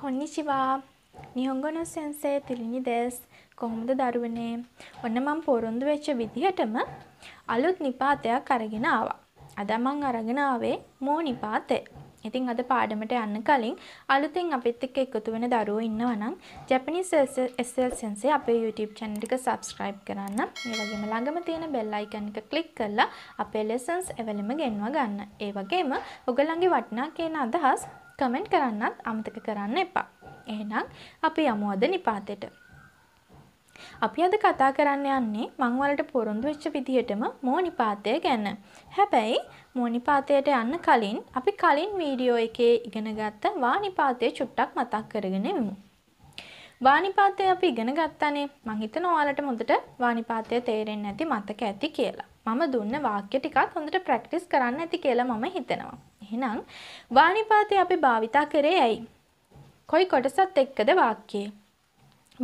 කොන්නිචිවා නිහොංගොනො සෙන්සේ තිලිනි දෙස් කොහොමද දරුවනේ ඔන්න මම පොරොන්දු වෙච්ච විදිහටම අලුත් නිපාතයක් අරගෙන ආවා. අද මං අරගෙන ආවේ මෝ නිපාතය. ඉතින් අද පාඩමට යන්න කලින් අලුතෙන් අපිත් එක්ක එකතු වෙන දරුවෝ ඉන්නවා නම් ජපනිස් SL සෙන්සේ අපේ YouTube channel එක subscribe කරන්න. ඒ වගේම ළඟම තියෙන bell icon එක click කරලා අපේ lessons එවලෙම ගෙන්වා ගන්න. ඒ වගේම ඔයගලගේ වටිනා කියන අදහස් කමෙන්ට් කරන්නත් අමතක කරන්න එපා. එහෙනම් අපි යමු අද නිපාතයට. අපි අද කතා කරන්න යන්නේ මං වලට පොරොන්දු වෙච්ච විදිහටම මෝනිපාතය ගැන. හැබැයි මෝනිපාතයට යන්න කලින් අපි කලින් වීඩියෝ එකේ ඉගෙනගත්ත වානිපාතය චුට්ටක් මතක් කරගෙන යමු. වානිපාතය අපි ඉගෙන ගත්තනේ මං හිතනවා ඔයාලට හොඳට වානිපාතය තේරෙන්නේ නැති මතක ඇති කියලා. මම දුන්න වාක්‍ය ටිකත් හොඳට ප්‍රැක්ටිස් කරන්න ඇති කියලා මම හිතනවා. එහෙනම් වානිපාතය අපි භාවිතා කරේ ඇයි? කොයි කොටසත් එක්කද වාක්‍යයේ?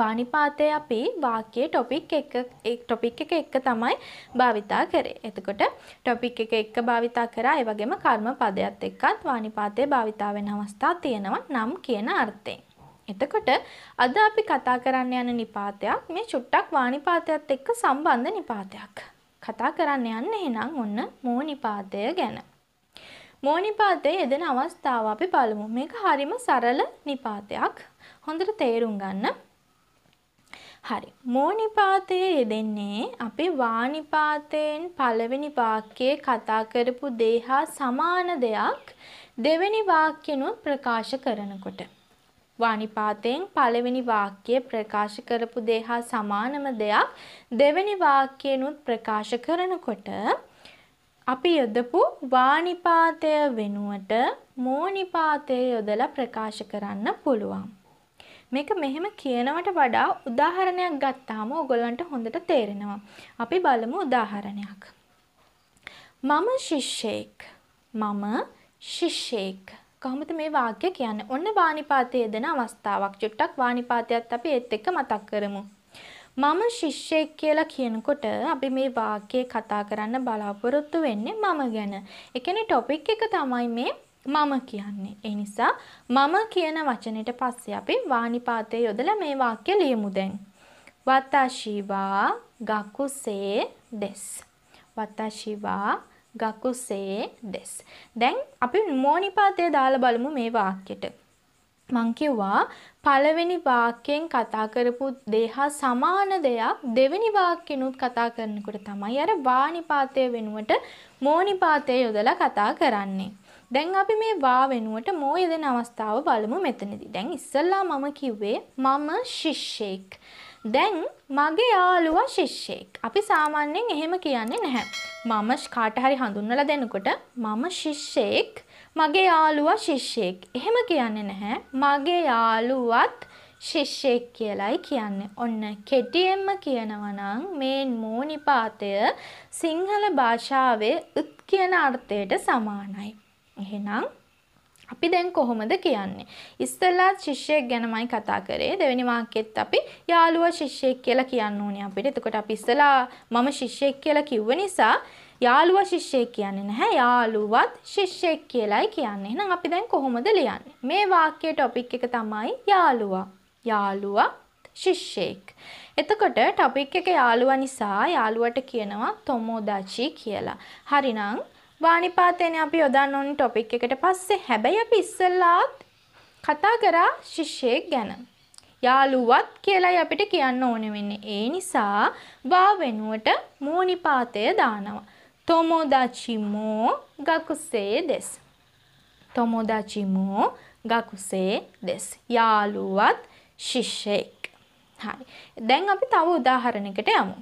වානිපාතය අපි වාක්‍යයේ ටොපික් එක ටොපික් එක එක්ක තමයි භාවිතා කරේ. එතකොට ටොපික් එක එක්ක භාවිතා කරා ඒ වගේම කර්ම පදයට එක්කත් වානිපාතය භාවිතා වෙන අවස්ථා තියෙනවා නම් කියන අර්ථයෙන්. එතකොට අද අපි කතා කරන්න යන නිපාතයක් මේ චුට්ටක් වානිපාතයත් එක්ක සම්බන්ධ නිපාතයක්. කතා කරන්න යන්නේ එහෙනම් ඔන්න මෝ නිපාතය ගැන. මෝනිපාතයේ යෙදෙන අවස්ථාව අපි බලමු. මේක හරිම සරල නිපාතයක්. හොඳට තේරුම් ගන්න. හරි. මෝනිපාතයේ යෙදෙන්නේ අපි වානිපාතයෙන් පළවෙනි වාක්‍යයේ කතා කරපු දේ හා සමාන දෙයක් දෙවෙනි වාක්‍යනුත් ප්‍රකාශ කරනකොට. වානිපාතයෙන් පළවෙනි වාක්‍යය ප්‍රකාශ කරපු දේ හා සමානම දෙයක් දෙවෙනි වාක්‍යනුත් ප්‍රකාශ කරනකොට අපි යොදපු වානිපාතය වෙනුවට මෝනිපාතය යොදලා ප්‍රකාශ කරන්න පුළුවන්. මේක මෙහෙම කියනවට වඩා උදාහරණයක් ගත්තාම ඔයගොල්ලන්ට හොඳට තේරෙනවා. අපි බලමු උදාහරණයක්. මම ශිෂ්‍යෙක්. මම ශිෂ්‍යෙක්. කොහොමද මේ වාක්‍ය කියන්නේ? ඔන්න වානිපාතය දෙන අවස්ථාවක්. චුට්ටක් වානිපාතයත් අපි ඒත් එක්ක මතක් කරමු. මම ශිෂ්‍යෙක් කියලා කියනකොට අපි මේ වාක්‍යය කතා කරන්න බලාපොරොත්තු වෙන්නේ මම ගැන. ඒ කියන්නේ ටොපික් එක තමයි මේ මම කියන්නේ. ඒ නිසා මම කියන වචනෙට පස්සේ අපි වානිපාතය යොදලා මේ වාක්‍ය ලියමු දැන්. වතශිවා ගකුසේ දෙස්. වතශිවා ගකුසේ දෙස්. දැන් අපි මෝනිපාතය දාලා බලමු මේ වාක්‍යෙට. මං කිව්වා පළවෙනි වාක්‍යයෙන් කතා කරපු දේ හා සමාන දෙයක් දෙවෙනි වාක්‍යෙනුත් කතා කරනකොට තමයි අර වානිපාතය වෙනුවට මෝනිපාතය යොදලා කතා කරන්නේ. දැන් අපි මේ වා වෙනුවට මෝ යෙදෙන අවස්ථාව බලමු මෙතනදී. දැන් ඉස්සල්ලා මම කිව්වේ මම ශිෂ්‍යෙක්. දැන් මගේ යාළුවා ශිෂ්‍යෙක්. අපි සාමාන්‍යයෙන් එහෙම කියන්නේ නැහැ. මම කාට හරි හඳුන්වලා දෙනකොට මම ශිෂ්‍යෙක් මගේ යාළුවා ශිෂ්‍යෙක්. එහෙම කියන්නේ නැහැ. මගේ යාළුවත් ශිෂ්‍යෙක් කියලයි කියන්නේ. ඔන්න කෙටියෙන්ම කියනවා නම් මේ මෝනිපාතය සිංහල භාෂාවේ උත් කියන අර්ථයට සමානයි. එහෙනම් අපි දැන් කොහොමද කියන්නේ? ඉස්සෙල්ලාත් ශිෂ්‍යයෙක් ගැනමයි කතා කරේ. දෙවෙනි වාක්‍යෙත් අපි යාළුවා ශිෂ්‍යයෙක් කියලා කියන්න ඕනේ අපිට. එතකොට අපි ඉස්සෙල්ලා මම ශිෂ්‍යයෙක් කියලා කිව්ව නිසා යාළුවා ශිෂ්‍යයෙක් කියන්නේ නැහැ. යාළුවත් ශිෂ්‍යයෙක් කියලායි කියන්නේ. එහෙනම් අපි දැන් කොහොමද ලියන්නේ? මේ වාක්‍යයේ ටොපික් එක තමයි යාළුවා. යාළුවා ශිෂ්‍යයෙක්. එතකොට ටොපික් එක යාළුවා නිසා යාළුවට කියනවා තොමෝදාචි කියලා. හරිනම් වානිපාතේනේ අපි යොදන්න ඕනේ ටොපික් එකට පස්සේ. හැබැයි අපි ඉස්සෙල්ලාත් කතා කරා ශිෂ්‍යයෙක් ගැන. යාළුවත් කියලායි අපිට කියන්න ඕනේ වෙන්නේ. ඒ නිසා වා වෙනුවට මූනිපාතය දානවා. 友達も学生です。友達も学生です。යාළුවත් ශිෂ්‍යෙක්. හරි. දැන් අපි තව උදාහරණයකට යමු.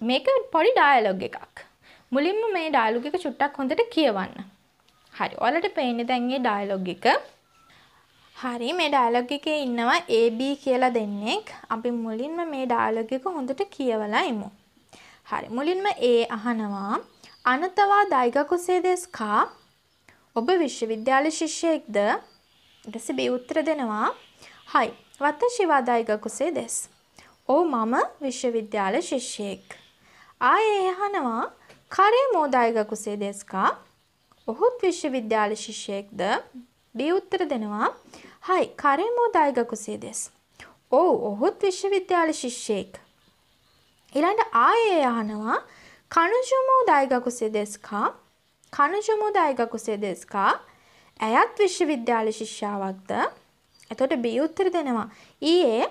මේක පොඩි ඩයලොග් එකක්. මුලින්ම මේ ඩයලොග් එක චුට්ටක් හොඳට කියවන්න. හරි. ඔයාලට පේන්නේ දැන් මේ ඩයලොග් එක. හරි මේ ඩයලොග් එකේ ඉන්නවා AB කියලා දෙන්නෙක්. අපි මුලින්ම මේ ඩයලොග් එක හොඳට කියවලා ඉමු. හරි. මුලින්ම A අහනවා අනතවා දෛගකුසේදෙස් කා ඔබ විශ්වවිද්‍යාල ශිෂ්‍යයෙක්ද ඊට පස්සේ බී උත්තර දෙනවා හයි වතශි වා දෛගකුසේදෙස් ඕ මම විශ්වවිද්‍යාල ශිෂ්‍යයෙක් ආයේ එහනවා කරේ මෝ දෛගකුසේදෙස් කා ඔහුත් විශ්වවිද්‍යාල ශිෂ්‍යයෙක්ද බී උත්තර දෙනවා හයි කරේ මෝ දෛගකුසේදෙස් ඔව් ඔහුත් විශ්වවිද්‍යාල ශිෂ්‍යයෙක් ඊළඟ ආයේ අහනවා කනුජුමෝ දායගකුසේ දෙස්කා කනුජුමෝ දායගකුසේ දෙස්කා ඇයත් විශ්වවිද්‍යාල ශිෂ්‍යාවක්ද එතොට බී උත්තර දෙනවා ඊයේ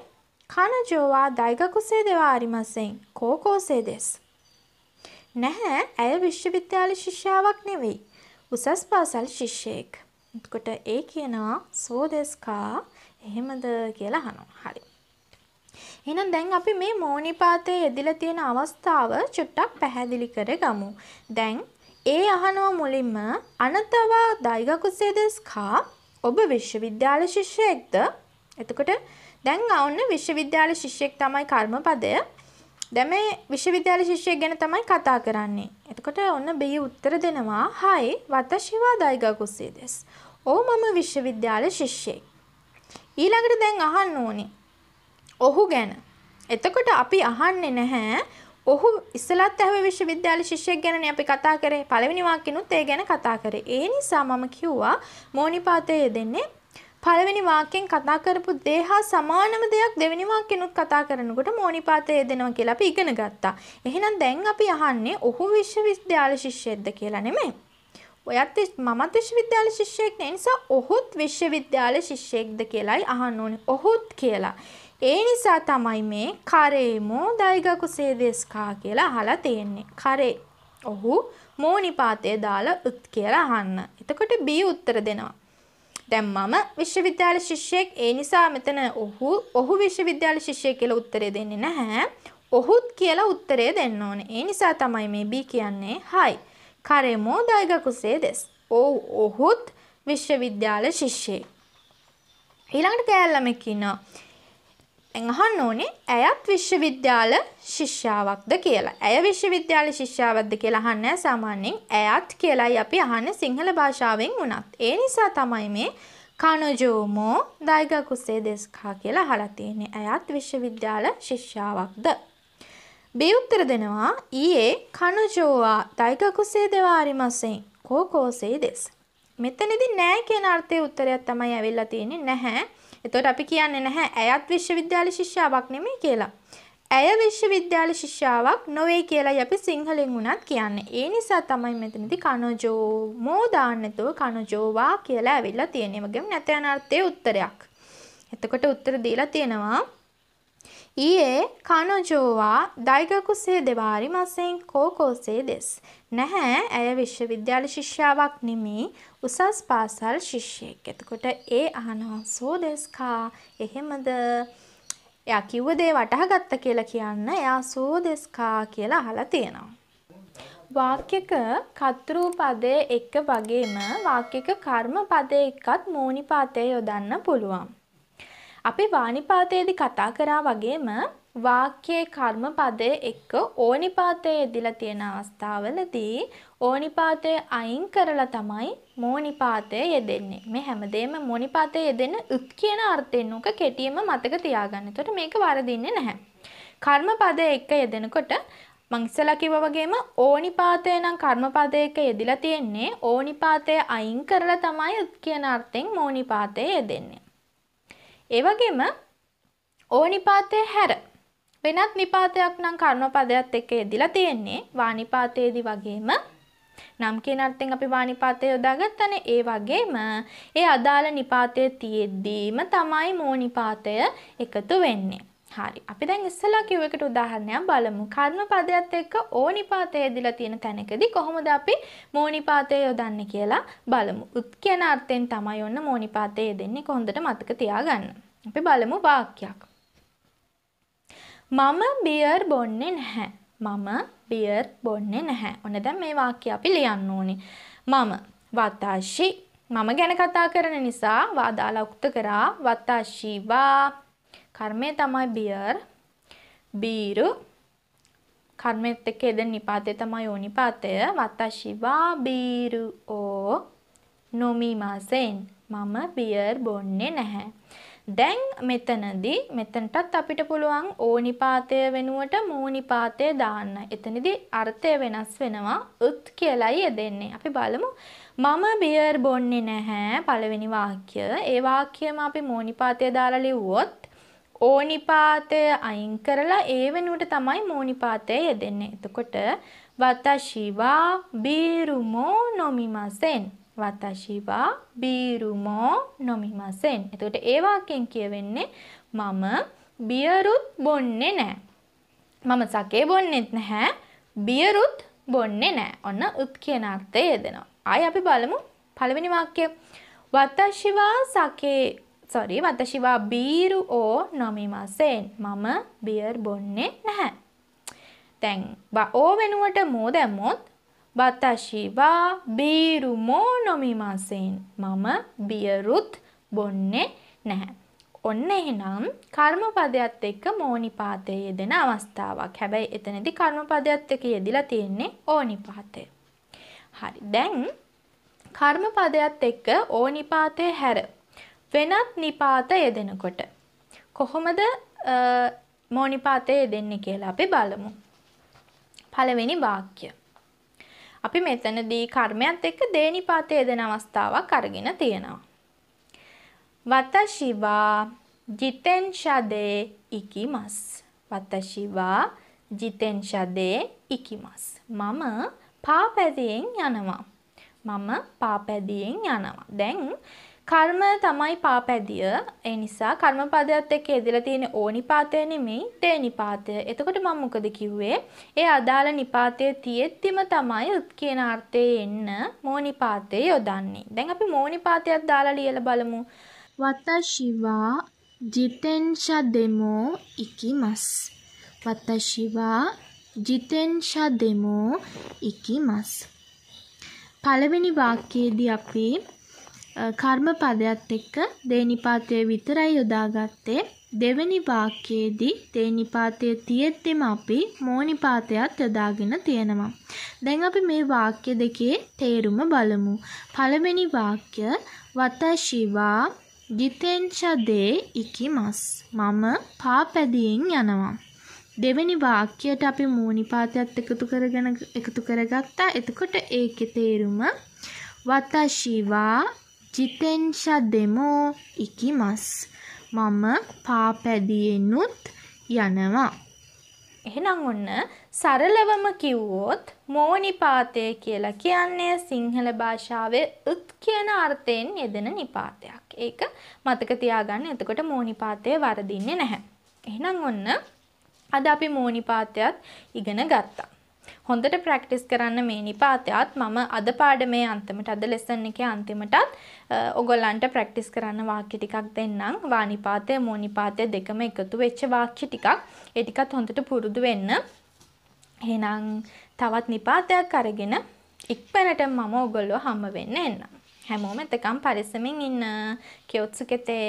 කනජෝවා දායගකුසේ දෙවාරිමසෙන් කෝකෝසේ දෙස් නැහැ ඇය විශ්වවිද්‍යාල ශිෂ්‍යාවක් නෙවෙයි උසස් පාසල් ශිෂ්‍යයෙක් කොට ඒ කියනවා සෝදෙස්කා එහෙමද කියලා හනවා හරි එහෙනම් දැන් අපි මේ මෝනිපාතයේ යෙදিলা තියෙන අවස්ථාව චුට්ටක් පැහැදිලි කරගමු. දැන් ඒ අහනෝ මුලින්ම අනතවා දෛගකුසේදස්කා ඔබ විශ්වවිද්‍යාල ශිෂ්‍යයෙක්ද? එතකොට දැන් ආවන්න විශ්වවිද්‍යාල ශිෂ්‍යයෙක් තමයි කර්මපදය. දැන් මේ විශ්වවිද්‍යාල ශිෂ්‍යයෙක් ගැන තමයි කතා කරන්නේ. එතකොට ඔන්න බී උත්තර දෙනවා "හයි වතශිවා දෛගකුසේදස්." "ඔව් මම විශ්වවිද්‍යාල ශිෂ්‍යයෙක්." ඊළඟට දැන් අහන්න ඕනේ ඔහු ගැන. එතකොට අපි අහන්නේ නැහැ ඔහු ඉස්සලත් ඇහුවේ විශ්වවිද්‍යාල ශිෂ්‍යයෙක් ගැනනේ අපි කතා කරේ. පළවෙනි වාක්‍යෙනුත් ඒ ගැන කතා කරේ. ඒ නිසා මම කිව්වා මෝනිපාතයේ යෙදෙන්නේ පළවෙනි වාක්‍යෙන් කතා කරපු දේ හා සමානම දෙයක් දෙවෙනි වාක්‍යෙනුත් කතා කරනකොට මෝනිපාතයේ යෙදෙනවා කියලා අපි ඉගෙන ගත්තා. එහෙනම් දැන් අපි අහන්නේ ඔහු විශ්වවිද්‍යාල ශිෂ්‍යයෙක්ද කියලා නෙමෙයි. ඔයත් මමත් විශ්වවිද්‍යාල ශිෂ්‍යයෙක් නිසා ඔහුත් විශ්වවිද්‍යාල ශිෂ්‍යයෙක්ද කියලායි අහන්න ඕනේ. ඔහුත් කියලා. ඒ නිසා තමයි මේ කරේමෝ දයිගකු සේදේස්කා කියලා අහලා තියෙන්නේ. කරේ. ඔහු මෝනිපාතය දාලා උත් කියලා අහන්න. එතකොට B උත්තර දෙනවා. දැන් මම විශ්වවිද්‍යාල ශිෂ්‍යයෙක් ඒ නිසා මෙතන ඔහු ඔහු විශ්වවිද්‍යාල ශිෂ්‍යයෙක් කියලා උත්තරේ දෙන්නේ නැහැ. ඔහුත් කියලා උත්තරේ දෙන්න ඕනේ. ඒ නිසා තමයි මේ B කියන්නේ hi. කරේමෝ දයිගකුසේ දෙස්. ඔව් ඔහුත් විශ්වවිද්‍යාල ශිෂ්‍යයෙක්. ඊළඟට කෑල්ලමක් ඉන්නවා. අහන්න ඕනේ ඇයත් විශ්වවිද්‍යාල ශිෂ්‍යාවක්ද කියලා. ඇය විශ්වවිද්‍යාල ශිෂ්‍යාවක්ද කියලා අහන්න සාමාන්‍යයෙන් ඇයත් කියලායි අපි අහන්නේ සිංහල භාෂාවෙන් වුණත්. ඒ නිසා තමයි මේ කනජෝමෝ දයිගකුසේ දෙස්කා කියලා අහලා තියෙන්නේ. ඇයත් විශ්වවිද්‍යාල ශිෂ්‍යාවක්ද. බේ උත්තර දෙනවා ඊයේ කනජෝවා දයිගකුසේ දෙවාරිමසෙන් කෝකෝසේ දෙස්. මෙතනදී නැහැ කියන අර්ථයේ උත්තරයක් තමයි ඇවිල්ලා තියෙන්නේ නැහැ. එතකොට අපි කියන්නේ නැහැ ඇයත් විශ්වවිද්‍යාල ශිෂ්‍යාවක් නෙමෙයි කියලා. ඇය විශ්වවිද්‍යාල ශිෂ්‍යාවක් නොවේ කියලායි අපි සිංහලෙන් උනත් කියන්නේ. ඒ නිසා තමයි මෙතනදී කනජෝ මෝ දාන්නතෝ කනජෝවා කියලා ඇවිල්ලා තියෙන්නේ. වගේම නැත යන අර්ථයේ උත්තරයක්. එතකොට උත්තර දීලා තියෙනවා ඊයේ කනොජෝවා දයිගකුසේ දෙවාරි මසෙන් කෝකෝසේ දෙස්. නැහැ ඇය විශ්වවිද්‍යාල ශිෂ්‍යාවක් නෙමේ උසස් පාසල් ශිෂ්‍යයෙක්. එතකොට ඒ අහනවා සෝදෙස්කා එහෙමද එයා කිව්ව දේ වටහා ගත්ත කියලා කියන්න එයා සෝදෙස්කා කියලා අහලා තියෙනවා. වාක්‍යක කතෘ පදයේ එක වගේම වාක්‍යක කර්ම පදයේ එකත් මූනිපාතය යොදන්න පුළුවන්. අපි වානිපාතයේදී කතා කරා වගේම වාක්‍යයේ කර්ම පදය එක්ක ඕනිපාතයේ යෙදලා තියෙන අවස්ථාවලදී ඕනිපාතය අයින් කරලා තමයි මෝනිපාතය යෙදෙන්නේ. මේ හැමදේම මොනිපාතය යෙදෙන උත් කියන අර්ථයෙන් උක කෙටියෙම මතක තියාගන්න. එතකොට මේක වරදින්නේ නැහැ. කර්ම පදය එක්ක යෙදෙනකොට මං ඉස්සලා කිව්වා වගේම ඕනිපාතය නම් කර්මපදයක යෙදිලා තියෙන්නේ ඕනිපාතය අයින් කරලා තමයි උත් කියන අර්ථයෙන් මෝනිපාතය යෙදෙන්නේ. ඒ වගේම ඕනිපාතය හැර වෙනත් නිපාතයක් නම් කර්මපදයක් එක්ක යෙදිලා තියෙන්නේ වානිපාතයේදී වගේම නම් කියන අර්ථයෙන් අපි වානිපාතය යොදාගත්තනේ ඒ වගේම ඒ අදාළ නිපාතයේ තියෙද්දීම තමයි මෝනිපාතය එකතු වෙන්නේ. හරි. අපි දැන් ඉස්සලා කිව්ව එකට උදාහරණයක් බලමු. කර්මපදයත් එක්ක ඕනිපාතය යෙදලා තියෙන තැනකදී කොහොමද අපි මෝනිපාතය යොදන්නේ කියලා බලමු. උත් කියන අර්ථයෙන් තමයි ඔන්න මෝනිපාතය යෙදෙන්නේ කොහොඳට මතක තියාගන්න. අපි බලමු වාක්‍යයක්. මම බියර් බොන්නේ නැහැ. මම බියර් බොන්නේ නැහැ. ඔන්න දැන් මේ වාක්‍ය අපි ලියන්න ඕනේ. මම වතාශි මම ගැන කතා කරන නිසා වාදාලා උක්ත කරා වතාශිවා කර්මය තමයි බියර් බීරු කර්මෙත් එක්ක යෙදෙන නිපාතය තමයි ඕනිපාතය වතාශිවා බීරු ඕ නොමිමාසෙන් මම බියර් බොන්නේ නැහැ දැන් මෙතනදී මෙතනටත් අපිට පුළුවන් ඕනිපාතය වෙනුවට මූනිපාතය දාන්න. එතනදී අර්ථය වෙනස් වෙනවා. උත් කියලයි යෙදෙන්නේ. අපි බලමු. මම බියර් බොන්නේ නැහැ පළවෙනි වාක්‍ය. ඒ වාක්‍යම අපි මූනිපාතය දාලා ලිව්වොත් ඕනිපාතය අයින් කරලා ඒ වෙනුවට තමයි මූනිපාතය යෙදෙන්නේ. එතකොට වතශිවා බීරුමෝ නොමිමසෙන් වතශි වා බීරුමෝ නොමිමසෙන්. එතකොට ඒ වාක්‍යයෙන් කියවෙන්නේ මම බියරුත් බොන්නේ නැහැ. මම සකේ බොන්නෙත් නැහැ. බියරුත් බොන්නේ නැහැ. ඔන්න උත් කියන අර්ථය යෙදෙනවා. ආයි අපි බලමු පළවෙනි වාක්‍යය. වතශි වා සකේ සොරි වතශි වා බීරු ඕ නොමිමසෙන්. මම බියර් බොන්නේ නැහැ. දැන් ඕ වෙනුවට මෝ දැම්මොත් වතශිවා බීරුමෝ නොමිමාසයෙන් මම බියරුත් බොන්නේ නැහැ. ඔන්න එහෙනම් කර්මපදයත් එක්ක මෝනිපාතය යෙදෙන අවස්ථාවක්. හැබැයි එතනදි කර්මපදයත් එක්ක යෙදිලා තියෙන්නේ ඕනිපාතය. හරි. දැන් කර්මපදයත් එක්ක ඕනිපාතය හැර වෙනත් නිපාත යෙදෙනකොට කොහොමද මෝනිපාතය යෙදෙන්නේ කියලා අපි බලමු. පළවෙනි වාක්‍යය අපි මෙතනදී කර්මයත් එක්ක දේනිපාතය දෙන අවස්ථාවක් අරගෙන තියෙනවා. වතශිවා ජිතෙන්ෂදේ ඉකිමස්. වතශිවා ජිතෙන්ෂදේ ඉකිමස්. මම පාපැදියෙන් යනවා. මම පාපැදියෙන් යනවා. දැන් කර්ම තමයි පාපැදිය. ඒ නිසා කර්මපදයට එක්ක ඉදලා තියෙන ඕනිපාතය නෙමෙයි තේනිපාතය. එතකොට මම මොකද කිව්වේ? ඒ අදාළ නිපාතය තියෙද්දිම තමයි උත් කියන අර්ථයේ එන්න මෝනිපාතේ යොදන්නේ. දැන් අපි මෝනිපාතයක් දාලා ලියලා බලමු. වතශිවා ජිතෙන්ෂා දෙමෝ ඉකිමස්. වතශිවා ජිතෙන්ෂා දෙමෝ ඉකිමස්. පළවෙනි වාක්‍යයේදී අපි කර්මපදයත් එක්ක දේනිපාතය විතරයි යොදාගත්තේ දෙවෙනි වාක්‍යයේදී තේනිපාතය තියෙද්දිම අපි මෝනිපාතයත් යොදාගෙන තියෙනවා. දැන් අපි මේ වාක්‍ය දෙකේ තේරුම බලමු. පළවෙනි වාක්‍ය වතශිවා ගිතෙන්චදේ ඉකිමස් මම පාපැදියෙන් යනවා. දෙවෙනි වාක්‍යයට අපි මූනිපාතයත් එකතු කරගෙන එකතු කරගත්තා. එතකොට ඒකේ තේරුම වතශිවා 自転車でも行きます。මම පාපැදියෙනුත් යනවා. එහෙනම් ඔන්න සරලවම කිව්වොත් මෝනිපාතය කියලා කියන්නේ සිංහල භාෂාවේ උත් කියන අර්ථයෙන් යෙදෙන නිපාතයක්. ඒක මතක තියාගන්න. එතකොට මෝනිපාතය වරදින්නේ නැහැ. එහෙනම් ඔන්න අද අපි මෝනිපාතයත් ඉගෙන ගත්තා. හොඳට ප්‍රැක්ටිස් කරන්න මේ නිපාතයත් මම අද පාඩමේ අන්තිමට අද ලෙසන් එකේ අන්තිමටත් ඔයගොල්ලන්ට ප්‍රැක්ටිස් කරන්න වාක්‍ය ටිකක් දෙන්නම් වානිපාතය මෝනිපාතය දෙකම එකතු වෙච්ච වාක්‍ය ටිකක් ඒ ටිකත් හොඳට පුරුදු වෙන්න එහෙනම් තවත් නිපාතයක් අරගෙන ඉක්මනට මම ඔයගොල්ලෝ හම්බ වෙන්න එන්න හැමෝම එතකම් පරිස්සමින් ඉන්න කියොත්සුකෙතේ